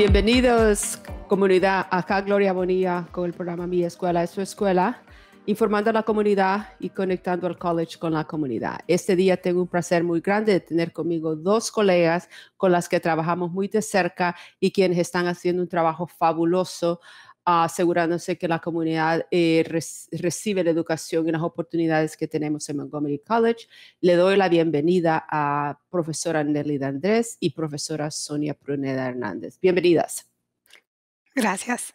Bienvenidos, comunidad, acá Gloria Bonilla con el programa Mi Escuela es su escuela, informando a la comunidad y conectando al college con la comunidad. Este día tengo un placer muy grande de tener conmigo dos colegas con las que trabajamos muy de cerca y quienes están haciendo un trabajo fabuloso asegurándose que la comunidad eh, recibe la educación y las oportunidades que tenemos en Montgomery College. Le doy la bienvenida a profesora Nelly Andrés y profesora Sonia Pruneda Hernández. Bienvenidas. Gracias.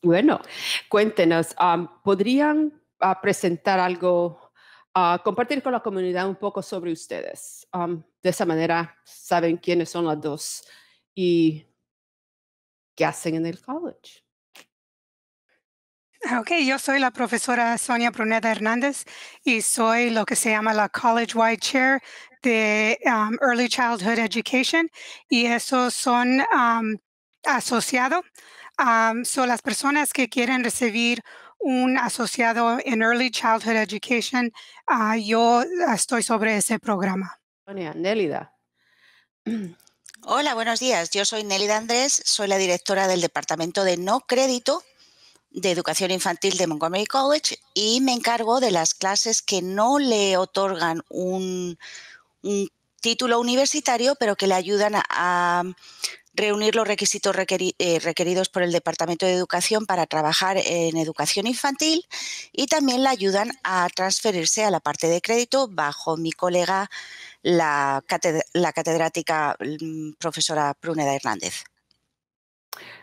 Bueno, cuéntenos, um, ¿podrían ah, presentar algo, ah, compartir con la comunidad un poco sobre ustedes? Um, de esa manera saben quiénes son las dos y qué hacen en el college. Ah, ok, yo soy la profesora Sonia Bruneda Hernández y soy lo que se llama la College-Wide Chair de um, Early Childhood Education y esos son um, asociados. Um, son las personas que quieren recibir un asociado en Early Childhood Education. Ah, yo estoy sobre ese programa. Sonia, Nélida. Hola, buenos días. Yo soy Nélida Andrés, soy la directora del Departamento de No Crédito de Educación Infantil de Montgomery College y me encargo de las clases que no le otorgan un, título universitario, pero que le ayudan a, reunir los requisitos eh, requeridos por el Departamento de Educación para trabajar en educación infantil y también le ayudan a transferirse a la parte de crédito bajo mi colega, la, catedrática mm, profesora Pruneda Hernández.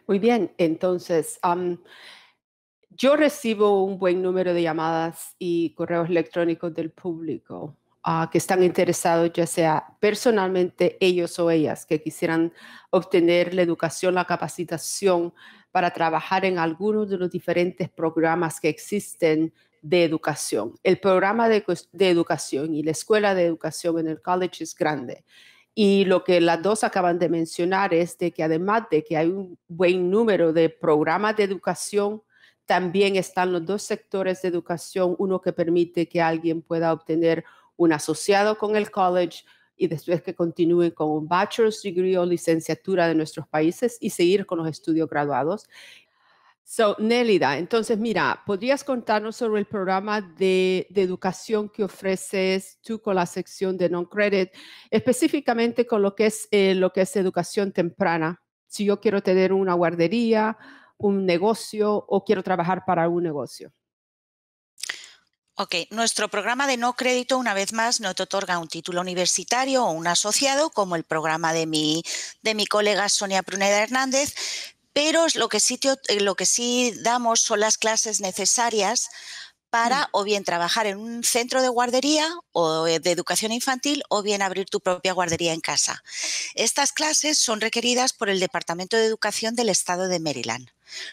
Muy bien, entonces yo recibo un buen número de llamadas y correos electrónicos del público ah, que están interesados, ya sea personalmente ellos o ellas, que quisieran obtener la educación, la capacitación para trabajar en algunos de los diferentes programas que existen de educación. El programa de, de educación y la escuela de educación en el college es grande. Y lo que las dos acaban de mencionar es de que además de que hay un buen número de programas de educación también están los dos sectores de educación, uno que permite que alguien pueda obtener un asociado con el college y después que continúe con un bachelor's degree o licenciatura de nuestros países y seguir con los estudios graduados. So, Nélida, entonces mira, ¿podrías contarnos sobre el programa de, educación que ofreces tú con la sección de non-credit, específicamente con lo que es, eh, lo que es educación temprana? Si yo quiero tener una guardería un negocio o quiero trabajar para un negocio. Ok, nuestro programa de no crédito una vez más no te otorga un título universitario o un asociado como el programa de mi, de mi colega Sonia Pruneda Hernández, pero lo que, sí eh, lo que sí damos son las clases necesarias para mm. o bien trabajar en un centro de guardería o eh, de educación infantil o bien abrir tu propia guardería en casa. Estas clases son requeridas por el Departamento de Educación del Estado de Maryland.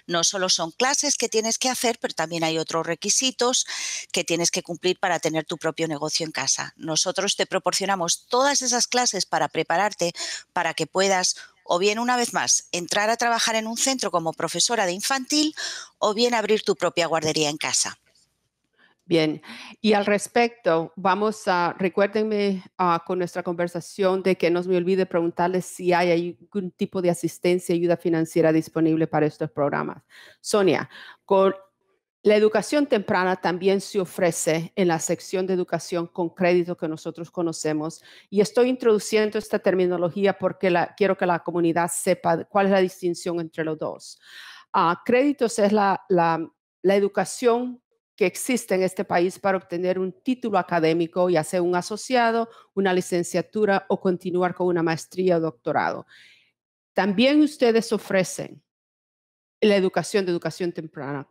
No solo son clases que tienes que hacer, pero también hay otros requisitos que tienes que cumplir para tener tu propio negocio en casa. Nosotros te proporcionamos todas esas clases para prepararte para que puedas o bien una vez más entrar a trabajar en un centro como profesora de infantil o bien abrir tu propia guardería en casa. Bien, y al respecto, vamos a, recuérdenme ah, con nuestra conversación de que no me olvide preguntarles si hay algún tipo de asistencia, y ayuda financiera disponible para estos programas. Sonia, con la educación temprana también se ofrece en la sección de educación con crédito que nosotros conocemos y estoy introduciendo esta terminología porque la, quiero que la comunidad sepa cuál es la distinción entre los dos. Ah, créditos es la, la, la educación que existe en este país para obtener un título académico, ya sea un asociado, una licenciatura o continuar con una maestría o doctorado. También ustedes ofrecen la educación de educación temprana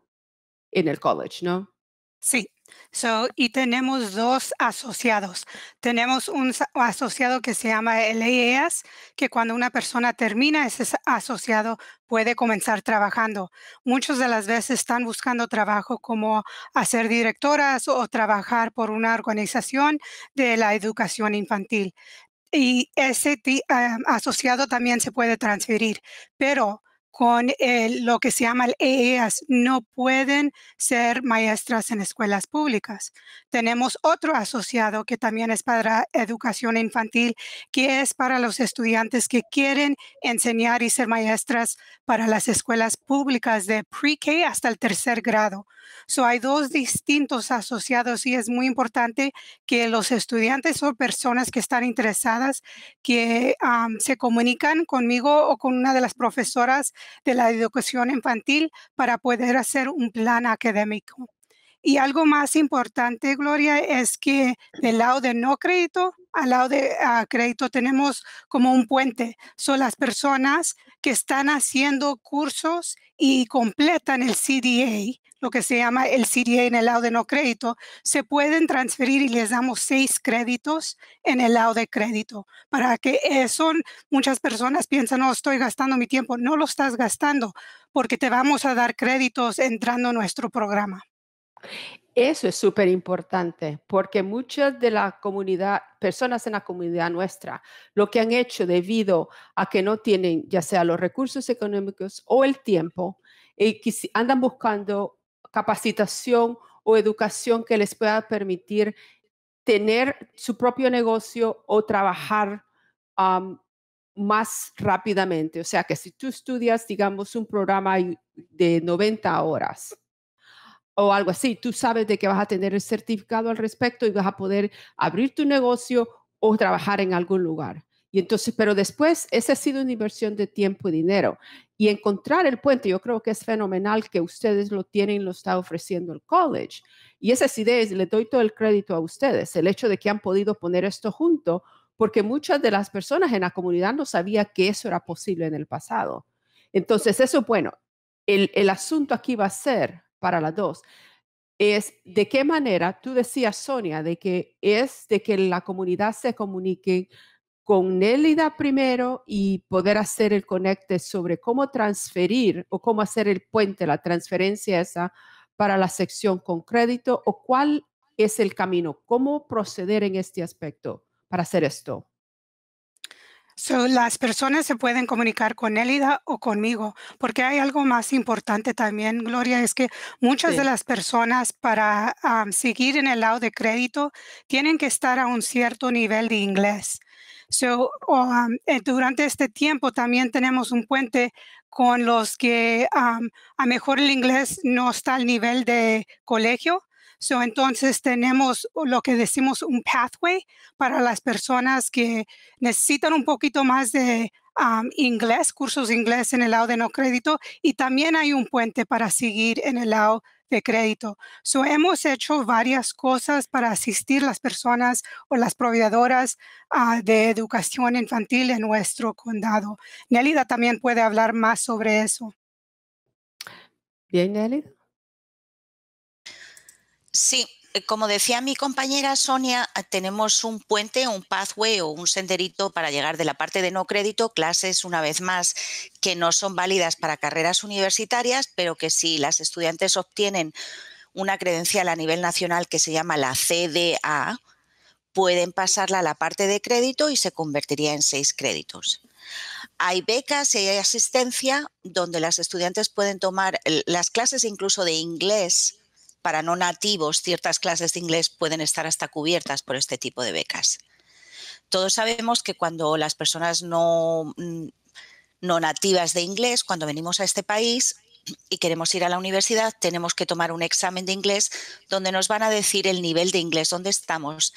en el college, ¿no? Sí, So, y tenemos dos asociados. Tenemos un asociado que se llama LEAS, que cuando una persona termina ese asociado puede comenzar trabajando. Muchas de las veces están buscando trabajo como hacer directoras o trabajar por una organización de la educación infantil. Y ese eh, asociado también se puede transferir, pero con eh, lo que se llama el EEAS no pueden ser maestras en escuelas públicas. Tenemos otro asociado que también es para educación infantil, que es para los estudiantes que quieren enseñar y ser maestras para las escuelas públicas de pre-K hasta el tercer grado. So hay dos distintos asociados y es muy importante que los estudiantes o personas que están interesadas que se comunican conmigo o con una de las profesoras de la educación infantil para poder hacer un plan académico. Y algo más importante, Gloria, es que del lado de no crédito, al lado de ah, crédito tenemos como un puente. Son las personas que están haciendo cursos y completan el CDA, lo que se llama el CDA en el lado de no crédito, se pueden transferir y les damos seis créditos en el lado de crédito. Para que son muchas personas piensan, no, estoy gastando mi tiempo. No lo estás gastando porque te vamos a dar créditos entrando en nuestro programa. Eso es súper importante porque muchas de las comunidad, personas en la comunidad nuestra, lo que han hecho debido a que no tienen ya sea los recursos económicos o el tiempo, eh, andan buscando capacitación o educación que les pueda permitir tener su propio negocio o trabajar más rápidamente. O sea que si tú estudias, digamos, un programa de 90 horas, o algo así, tú sabes de que vas a tener el certificado al respecto y vas a poder abrir tu negocio o trabajar en algún lugar. Y entonces, pero después, esa ha sido una inversión de tiempo y dinero. Y encontrar el puente, yo creo que es fenomenal que ustedes lo tienen, y lo está ofreciendo el college. Y esas ideas, le doy todo el crédito a ustedes, el hecho de que han podido poner esto junto, porque muchas de las personas en la comunidad no sabía que eso era posible en el pasado. Entonces, eso, bueno, el asunto aquí va a ser para las dos, es de qué manera, tú decías, Sonia, de que es de que la comunidad se comunique con Nélida primero y poder hacer el conecte sobre cómo transferir o cómo hacer el puente, la transferencia esa para la sección con crédito o cuál es el camino, cómo proceder en este aspecto para hacer esto las personas se pueden comunicar con Elida o conmigo, porque hay algo más importante también, Gloria, es que muchas de las personas para seguir en el lado de crédito tienen que estar a un cierto nivel de inglés. So, eh, durante este tiempo también tenemos un puente con los que a mejor el inglés no está al nivel de colegio, entonces tenemos lo que decimos un pathway para las personas que necesitan un poquito más de inglés, cursos de inglés en el lado de no crédito y también hay un puente para seguir en el lado de crédito. So, hemos hecho varias cosas para asistir las personas o las proveedoras ah, de educación infantil en nuestro condado. Nelida también puede hablar más sobre eso. Bien, Nelida. Sí, eh, como decía mi compañera Sonia, ah, tenemos un puente, un pathway o un senderito para llegar de la parte de no crédito, clases una vez más que no son válidas para carreras universitarias, pero que si las estudiantes obtienen una credencial a nivel nacional que se llama la CDA, pueden pasarla a la parte de crédito y se convertiría en seis créditos. Hay becas y hay asistencia donde las estudiantes pueden tomar las clases incluso de inglés para no nativos ciertas clases de inglés pueden estar hasta cubiertas por este tipo de becas. Todos sabemos que cuando las personas no, mm, no nativas de inglés, cuando venimos a este país, y queremos ir a la universidad, tenemos que tomar un examen de inglés donde nos van a decir el nivel de inglés donde estamos.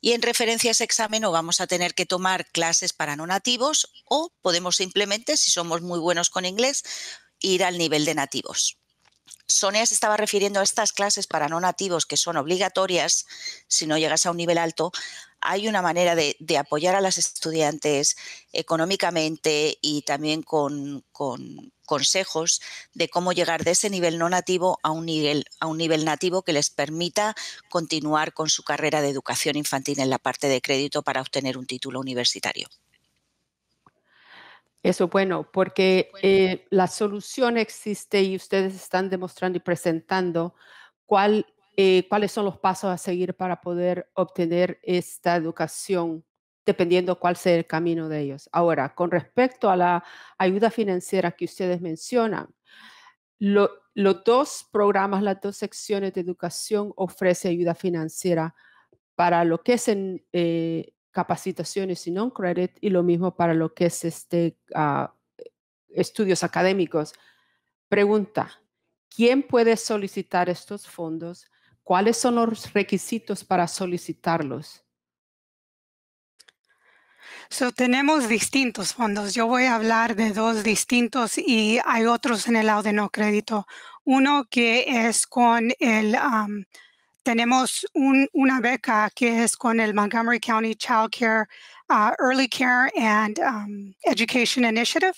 Y en referencia a ese examen o vamos a tener que tomar clases para no nativos o podemos simplemente, si somos muy buenos con inglés, ir al nivel de nativos. Sonia se estaba refiriendo a estas clases para no nativos que son obligatorias si no llegas a un nivel alto. Hay una manera de, apoyar a las estudiantes económicamente y también con, con, consejos de cómo llegar de ese nivel no nativo a un nivel, a un nivel nativo que les permita continuar con su carrera de educación infantil en la parte de crédito para obtener un título universitario. Eso bueno, porque eh, la solución existe y ustedes están demostrando y presentando cuál, eh, cuáles son los pasos a seguir para poder obtener esta educación, dependiendo cuál sea el camino de ellos. Ahora, con respecto a la ayuda financiera que ustedes mencionan, los dos programas, las dos secciones de educación ofrecen ayuda financiera para lo que es en, eh, capacitaciones y non-credit, y lo mismo para lo que es este, ah, estudios académicos. Pregunta, ¿quién puede solicitar estos fondos? ¿Cuáles son los requisitos para solicitarlos? So, tenemos distintos fondos. Yo voy a hablar de dos distintos y hay otros en el lado de no crédito. Uno que es con el tenemos una beca que es con el Montgomery County Child Care, ah, Early Care and um, Education Initiative.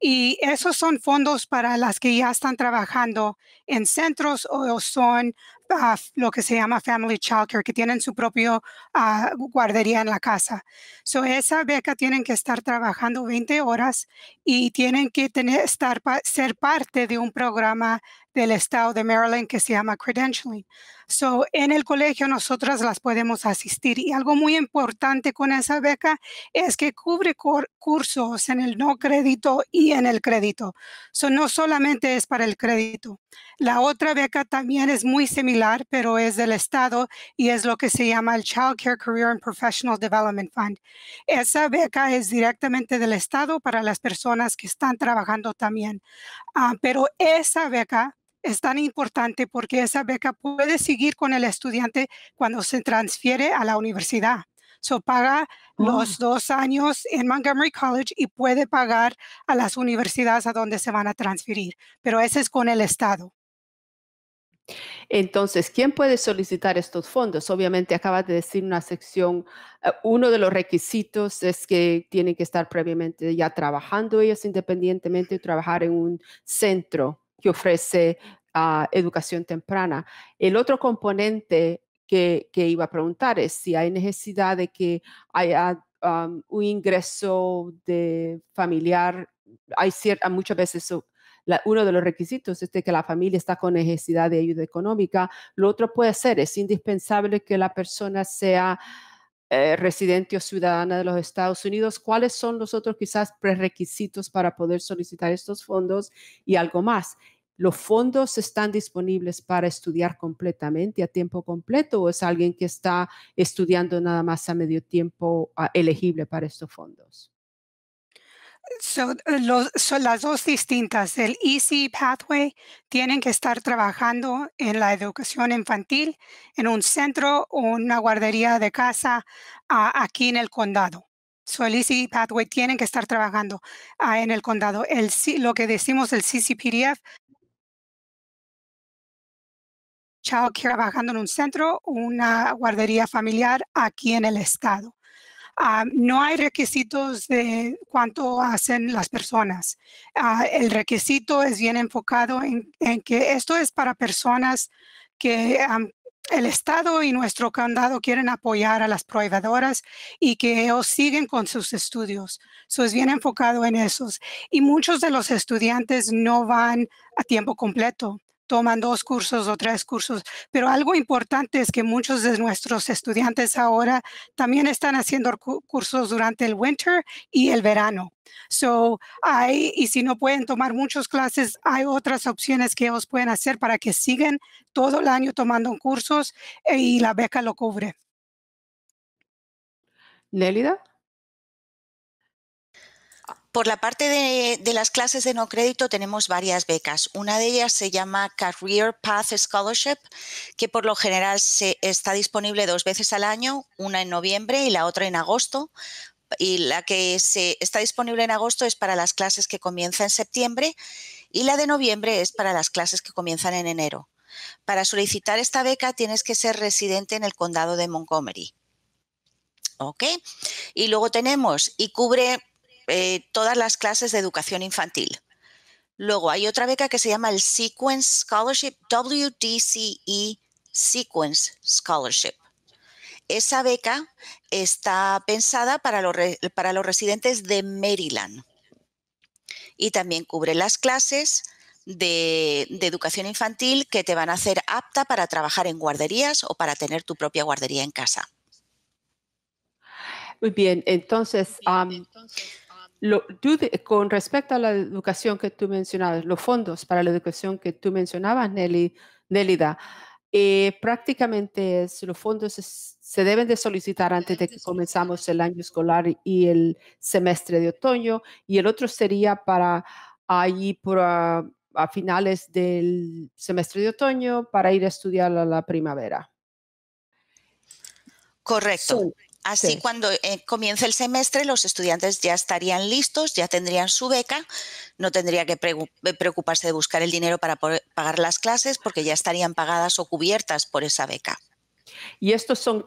Y esos son fondos para las que ya están trabajando en centros o son ah, lo que se llama Family Child Care, que tienen su propio ah, guardería en la casa. So, esa beca tienen que estar trabajando 20 horas y tienen que tener, estar, ser parte de un programa del estado de Maryland que se llama Credentialing en el colegio nosotras las podemos asistir y algo muy importante con esa beca es que cubre cursos en el no crédito y en el crédito. no solamente es para el crédito. La otra beca también es muy similar, pero es del Estado y es lo que se llama el Child Care Career and Professional Development Fund. Esa beca es directamente del Estado para las personas que están trabajando también. Ah, pero esa beca es tan importante porque esa beca puede seguir con el estudiante cuando se transfiere a la universidad. So paga los oh. dos años en Montgomery College y puede pagar a las universidades a donde se van a transferir, pero ese es con el Estado. Entonces, ¿quién puede solicitar estos fondos? Obviamente, acabas de decir una sección, eh, uno de los requisitos es que tienen que estar previamente ya trabajando ellos independientemente y trabajar en un centro que ofrece ah, educación temprana. El otro componente que, iba a preguntar es si hay necesidad de que haya un ingreso de familiar. Hay cierta, ah, muchas veces uno de los requisitos es que la familia está con necesidad de ayuda económica. Lo otro puede ser, es indispensable que la persona sea eh, residente o ciudadana de los Estados Unidos, cuáles son los otros quizás prerequisitos para poder solicitar estos fondos y algo más. ¿Los fondos están disponibles para estudiar completamente a tiempo completo o es alguien que está estudiando nada más a medio tiempo ah, elegible para estos fondos? son, eh, las dos distintas. El Easy Pathway tienen que estar trabajando en la educación infantil, en un centro o una guardería de casa aquí en el condado. So, el Easy Pathway tienen que estar trabajando en el condado. El, lo que decimos el CCPDF, child care trabajando en un centro una guardería familiar aquí en el estado. Ah, no hay requisitos de cuánto hacen las personas. Ah, el requisito es bien enfocado en, que esto es para personas que el Estado y nuestro condado quieren apoyar a las proveedoras y que ellos siguen con sus estudios. Eso es bien enfocado en eso Y muchos de los estudiantes no van a tiempo completo toman dos cursos o tres cursos, pero algo importante es que muchos de nuestros estudiantes ahora también están haciendo cursos durante el winter y el verano. So, hay, y si no pueden tomar muchos clases, hay otras opciones que ellos pueden hacer para que sigan todo el año tomando cursos eh, y la beca lo cubre. Nélida. Por la parte de, las clases de no crédito tenemos varias becas. Una de ellas se llama Career Path Scholarship, que por lo general se, está disponible dos veces al año, una en noviembre y la otra en agosto. Y la que se, está disponible en agosto es para las clases que comienzan en septiembre y la de noviembre es para las clases que comienzan en enero. Para solicitar esta beca tienes que ser residente en el condado de Montgomery. ¿Ok? Y luego tenemos, y cubre eh, todas las clases de educación infantil. Luego hay otra beca que se llama el Sequence Scholarship, WDCE Sequence Scholarship. Esa beca está pensada para los, para los residentes de Maryland y también cubre las clases de, educación infantil que te van a hacer apta para trabajar en guarderías o para tener tu propia guardería en casa. Muy bien, entonces um, con respecto a la educación que tú mencionabas, los fondos para la educación que tú mencionabas, Nelly, Nelida, eh, prácticamente los fondos se deben de solicitar antes de que comenzamos el año escolar y el semestre de otoño, y el otro sería para allí por ah, a, finales del semestre de otoño para ir a estudiar a la primavera. Correcto. Así cuando eh, comience el semestre los estudiantes ya estarían listos, ya tendrían su beca, no tendría que eh, preocuparse de buscar el dinero para pagar las clases porque ya estarían pagadas o cubiertas por esa beca. ¿Y estos son,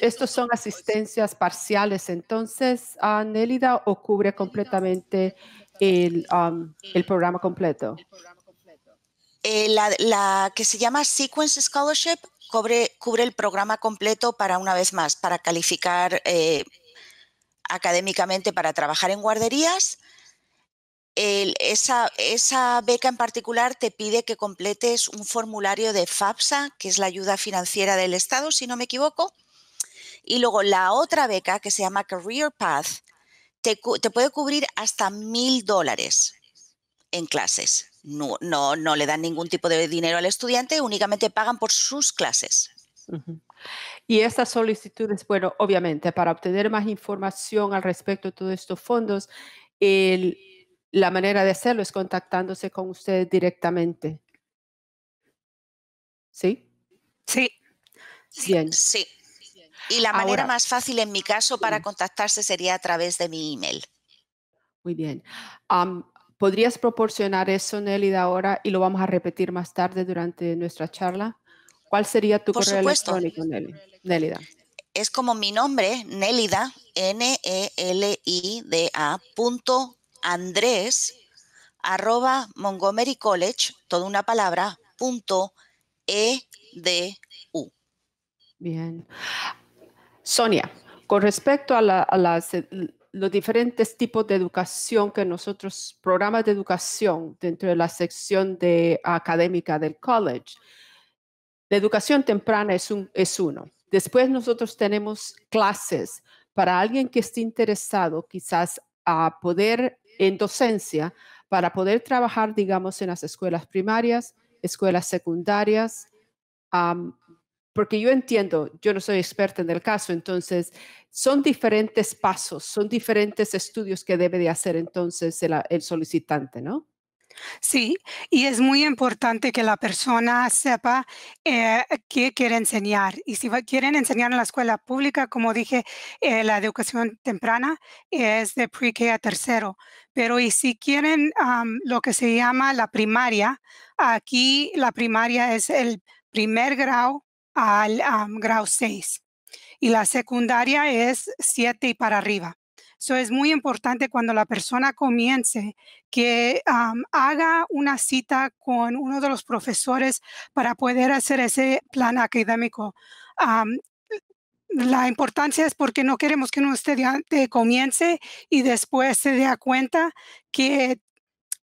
estos son asistencias parciales entonces, ah, Nélida, o cubre completamente el, el programa completo? Eh, la, la, que se llama Sequence Scholarship cubre, el programa completo para, una vez más, para calificar eh, académicamente para trabajar en guarderías. esa, beca en particular te pide que completes un formulario de FAPSA, que es la ayuda financiera del Estado, si no me equivoco. Y luego la otra beca, que se llama Career Path, te, te puede cubrir hasta mil dólares en clases no, no, le dan ningún tipo de dinero al estudiante, únicamente pagan por sus clases. Y estas solicitudes, bueno, obviamente, para obtener más información al respecto de todos estos fondos, la manera de hacerlo es contactándose con usted directamente. ¿Sí? Sí. Sí. Y la manera más fácil en mi caso para contactarse sería a través de mi email. Muy bien. ¿Podrías proporcionar eso, Nélida, ahora y lo vamos a repetir más tarde durante nuestra charla? ¿Cuál sería tu correo electrónico, Nélida. Es como mi nombre, Nélida, N-E-L-I-D-A, punto Andrés, arroba Montgomery College, toda una palabra, punto E-D-U. Bien. Sonia, con respecto a, la, los diferentes tipos de educación que nosotros, programas de educación dentro de la sección de, académica del college. La educación temprana es, un, es uno. Después nosotros tenemos clases para alguien que esté interesado quizás a poder en docencia, para poder trabajar, digamos, en las escuelas primarias, escuelas secundarias, porque yo entiendo, yo no soy experta en el caso, entonces son diferentes pasos, son diferentes estudios que debe de hacer entonces el, solicitante, ¿no? Sí, y es muy importante que la persona sepa eh, qué quiere enseñar. Y si quieren enseñar en la escuela pública, como dije, eh, la educación temprana es de pre-K a tercero. Pero y si quieren lo que se llama la primaria, aquí la primaria es el primer grado al grado 6 y la secundaria es 7 y para arriba. Eso es muy importante cuando la persona comience que haga una cita con uno de los profesores para poder hacer ese plan académico. la importancia es porque no queremos que un estudiante comience y después se dé cuenta que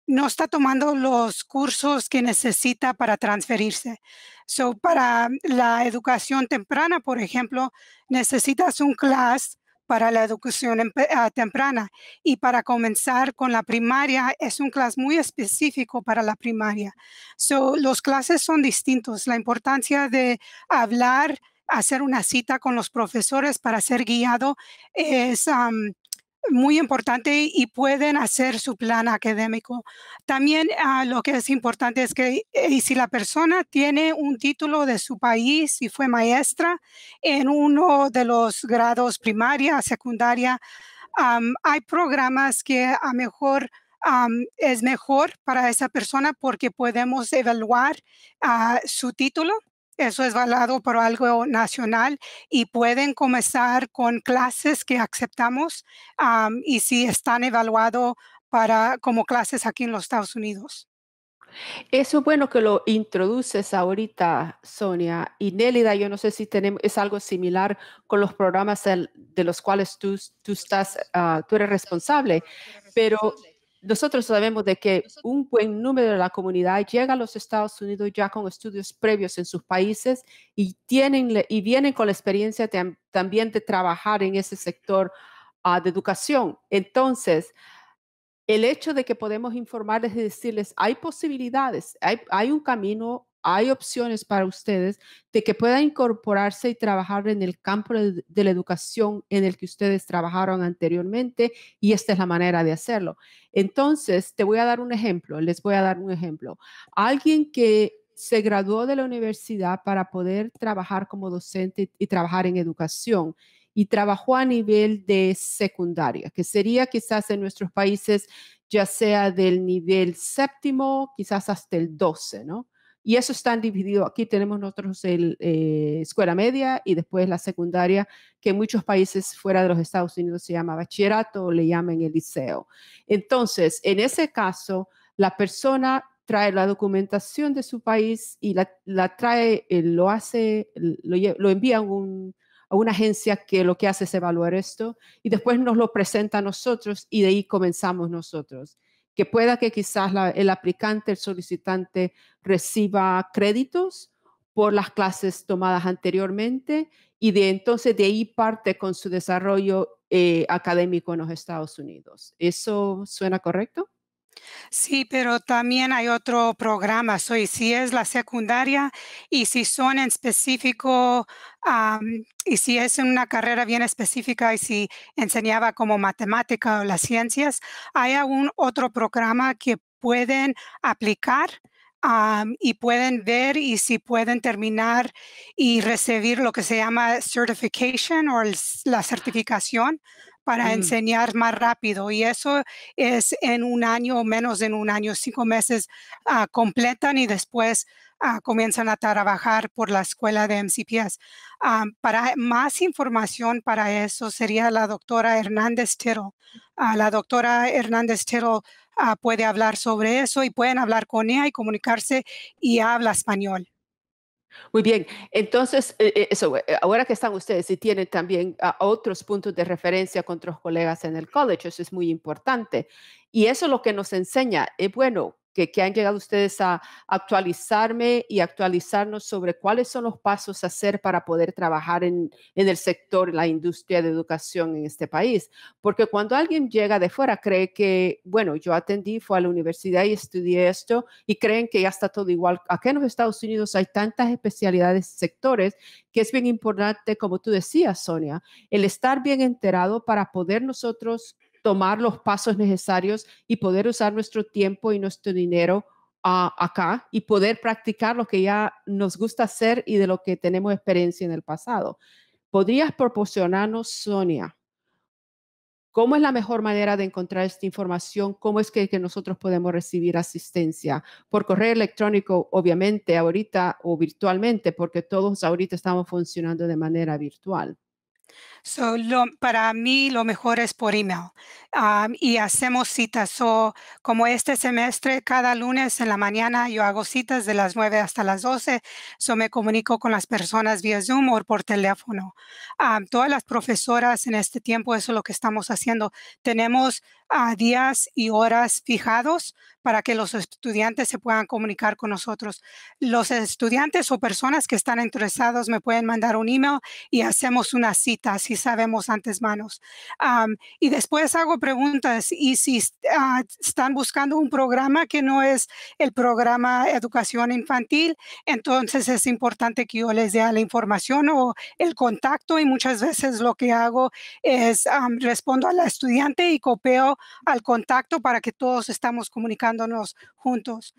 no está tomando los cursos que necesita para transferirse. So, para la educación temprana, por ejemplo, necesitas un class para la educación ah, temprana y para comenzar con la primaria es un class muy específico para la primaria. So, los clases son distintos. La importancia de hablar, hacer una cita con los profesores para ser guiado es muy importante y pueden hacer su plan académico. También ah, lo que es importante es que eh, si la persona tiene un título de su país y fue maestra en uno de los grados primaria, secundaria, hay programas que a mejor es mejor para esa persona porque podemos evaluar ah, su título eso es valado por algo nacional y pueden comenzar con clases que aceptamos y si están evaluados para como clases aquí en los Estados Unidos. Eso es bueno que lo introduces ahorita, Sonia. Y Nélida, yo no sé si tenemos, es algo similar con los programas de los cuales tú, tú estás, ah, tú eres responsable, pero nosotros sabemos de que un buen número de la comunidad llega a los Estados Unidos ya con estudios previos en sus países y, tienen, y vienen con la experiencia también de trabajar en ese sector ah, de educación. Entonces, el hecho de que podemos informarles y decirles, hay posibilidades, hay, hay un camino hay opciones para ustedes de que puedan incorporarse y trabajar en el campo de, la educación en el que ustedes trabajaron anteriormente y esta es la manera de hacerlo. Entonces, te voy a dar un ejemplo, les voy a dar un ejemplo. Alguien que se graduó de la universidad para poder trabajar como docente y, y trabajar en educación y trabajó a nivel de secundaria, que sería quizás en nuestros países ya sea del nivel séptimo, quizás hasta el 12, ¿no? Y eso está dividido. Aquí tenemos nosotros el eh, escuela media y después la secundaria, que en muchos países fuera de los Estados Unidos se llama bachillerato o le llaman el liceo. Entonces, en ese caso, la persona trae la documentación de su país y la, trae, eh, lo hace, lo, envía a, una agencia que lo que hace es evaluar esto y después nos lo presenta a nosotros y de ahí comenzamos nosotros que pueda que quizás el aplicante, el solicitante reciba créditos por las clases tomadas anteriormente y de entonces de ahí parte con su desarrollo eh, académico en los Estados Unidos. ¿Eso suena correcto? Sí, pero también hay otro programa. Soy si es la secundaria y si son en específico y si es una carrera bien específica y si enseñaba como matemática o las ciencias, hay algún otro programa que pueden aplicar y pueden ver y si pueden terminar y recibir lo que se llama certification o la certificación para mm. enseñar más rápido y eso es en un año o menos en un año, cinco meses ah, completan y después ah, comienzan a trabajar por la escuela de MCPS. Ah, para más información para eso sería la doctora Hernández Tiro. la doctora Hernández Tiro puede hablar sobre eso y pueden hablar con ella y comunicarse y habla español. Muy bien, entonces, eh, eh, eso, eh, ahora que están ustedes y tienen también otros puntos de referencia con otros colegas en el college, eso es muy importante. Y eso es lo que nos enseña, es bueno, que, han llegado ustedes a actualizarme y actualizarnos sobre cuáles son los pasos a hacer para poder trabajar en, el sector, la industria de educación en este país. Porque cuando alguien llega de fuera, cree que, bueno, yo atendí, fue a la universidad y estudié esto y creen que ya está todo igual. Aquí en los Estados Unidos hay tantas especialidades, sectores, que es bien importante, como tú decías, Sonia, el estar bien enterado para poder nosotros tomar los pasos necesarios y poder usar nuestro tiempo y nuestro dinero ah, acá y poder practicar lo que ya nos gusta hacer y de lo que tenemos experiencia en el pasado. ¿Podrías proporcionarnos, Sonia, ¿Cómo es la mejor manera de encontrar esta información? ¿Cómo es que, nosotros podemos recibir asistencia? Por correo electrónico, obviamente, ahorita o virtualmente, porque todos ahorita estamos funcionando de manera virtual. So, para mí lo mejor es por email y hacemos citas. o como este semestre, cada lunes en la mañana yo hago citas de las 9 hasta las 12. So, me comunico con las personas vía Zoom o por teléfono. todas las profesoras en este tiempo, eso es lo que estamos haciendo. Tenemos a días y horas fijados para que los estudiantes se puedan comunicar con nosotros. Los estudiantes o personas que están interesados me pueden mandar un email y hacemos una cita si sabemos antes manos. y después hago preguntas y si ah, están buscando un programa que no es el programa educación infantil, entonces es importante que yo les dé la información o el contacto y muchas veces lo que hago es respondo a la estudiante y copio al contacto para que todos estamos comunicándonos juntos.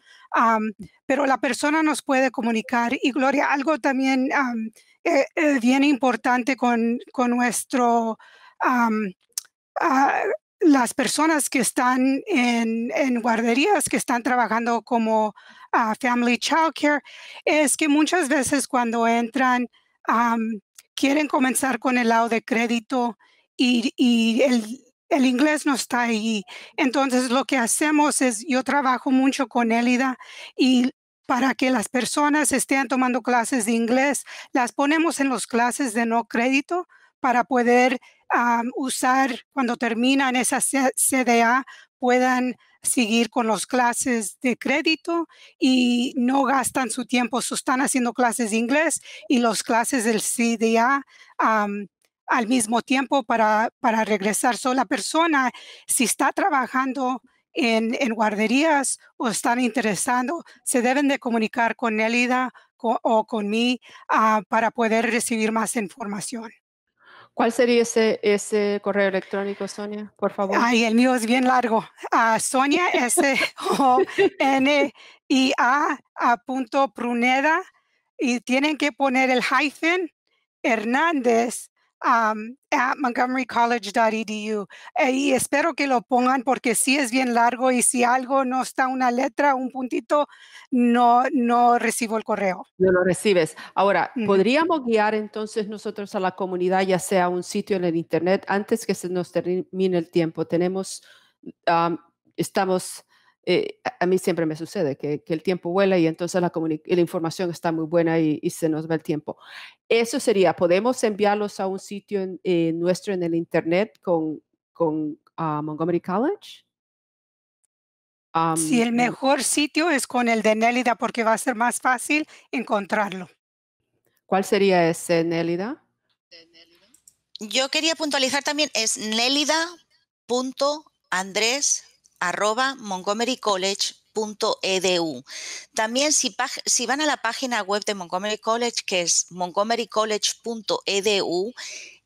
pero la persona nos puede comunicar. Y Gloria, algo también eh, eh, bien importante con, nuestro... Ah, las personas que están en, guarderías, que están trabajando como ah, Family Child Care, es que muchas veces cuando entran, quieren comenzar con el lado de crédito y el, el inglés no está ahí. Entonces lo que hacemos es, yo trabajo mucho con Elida y para que las personas estén tomando clases de inglés, las ponemos en los clases de no crédito para poder ah, usar cuando terminan esa CDA, puedan seguir con las clases de crédito y no gastan su tiempo, están haciendo clases de inglés y las clases del CDA al mismo tiempo para, regresar. sola persona, si está trabajando en, guarderías o están interesando, se deben de comunicar con Nélida o con mí ah, para poder recibir más información. ¿Cuál sería ese, ese correo electrónico, Sonia? Por favor. Ay, el mío es bien largo. Ah, Sonia S O N I A, punto Pruneda y tienen que poner el hyphen Hernández um, at montgomerycollege.edu. Eh, y espero que lo pongan porque si es bien largo y si algo no está una letra, un puntito, no, no recibo el correo. No lo recibes. Ahora, ¿podríamos guiar entonces nosotros a la comunidad, ya sea un sitio en el Internet, antes que se nos termine el tiempo? Tenemos, estamos eh, a, mí siempre me sucede que, el tiempo vuela y entonces la, información está muy buena y, se nos va el tiempo. Eso sería, podemos enviarlos a un sitio eh, nuestro en el Internet con, con ah, Montgomery College. Um, sí, el mejor sitio es con el de Nélida porque va a ser más fácil encontrarlo. ¿Cuál sería ese, Nélida? Yo quería puntualizar también, es nélida.andrés.com arroba montgomerycollege.edu. También si, si, van a la página web de Montgomery College, que es montgomerycollege.edu,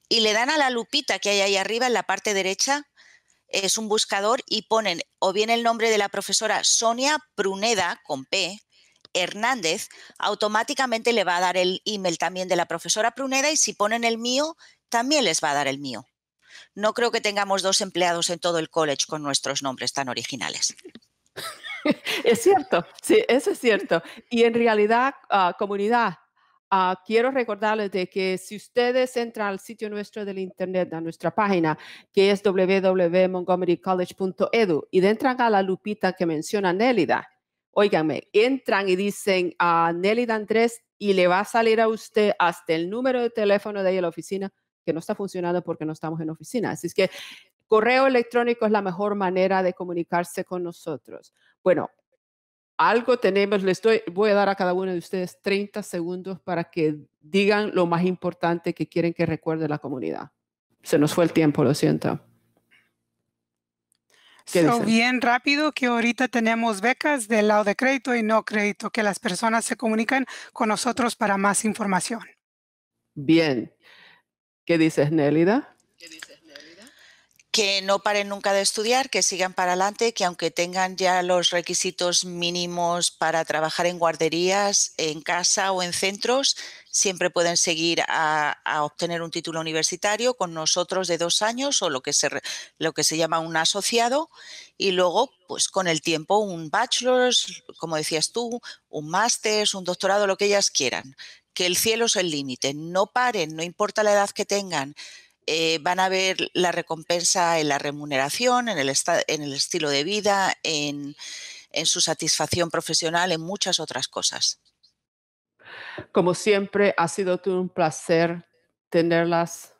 y le dan a la lupita que hay ahí arriba en la parte derecha, es un buscador y ponen o bien el nombre de la profesora Sonia Pruneda con P, Hernández, automáticamente le va a dar el email también de la profesora Pruneda y si ponen el mío, también les va a dar el mío. No creo que tengamos dos empleados en todo el college con nuestros nombres tan originales. Es cierto, sí, eso es cierto. Y en realidad, ah, comunidad, ah, quiero recordarles de que si ustedes entran al sitio nuestro del internet, a nuestra página, que es www.montgomerycollege.edu, y entran a la lupita que menciona Nélida, óiganme, entran y dicen a ah, Nélida Andrés y le va a salir a usted hasta el número de teléfono de ahí a la oficina que no está funcionando porque no estamos en oficina. Así es que correo electrónico es la mejor manera de comunicarse con nosotros. Bueno, algo tenemos, les voy a dar a cada uno de ustedes 30 segundos para que digan lo más importante que quieren que recuerde la comunidad. Se nos fue el tiempo, lo siento. So bien rápido que ahorita tenemos becas del lado de crédito y no crédito, que las personas se comuniquen con nosotros para más información. Bien, ¿Qué dices, Nélida? que no paren nunca de estudiar, que sigan para adelante, que aunque tengan ya los requisitos mínimos para trabajar en guarderías, en casa o en centros, siempre pueden seguir a, obtener un título universitario con nosotros de dos años o lo que, se, lo que se llama un asociado y luego, pues con el tiempo, un bachelor's, como decías tú, un máster, un doctorado, lo que ellas quieran el cielo es el límite. No paren, no importa la edad que tengan. Eh, van a ver la recompensa en la remuneración, en el, en el estilo de vida, en, su satisfacción profesional, en muchas otras cosas. Como siempre, ha sido un placer tenerlas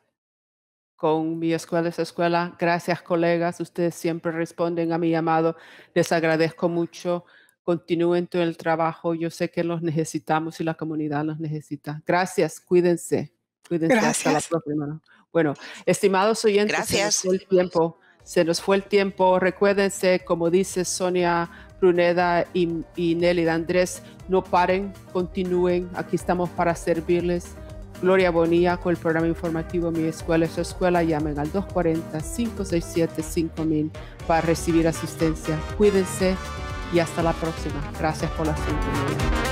con mi escuela esa escuela. Gracias, colegas. Ustedes siempre responden a mi llamado. Les agradezco mucho. Continúen todo el trabajo. Yo sé que los necesitamos y la comunidad los necesita. Gracias, cuídense. Cuídense Gracias. hasta la próxima. Bueno, estimados oyentes, se nos fue el tiempo. Se nos fue el tiempo. Recuérdense, como dice Sonia Bruneda y, Nelly de Andrés, no paren, continúen. Aquí estamos para servirles. Gloria Bonilla con el programa informativo Mi Escuela es su escuela. Llamen al 240-567-5000 para recibir asistencia. Cuídense, y hasta la próxima. Gracias por la sintonía.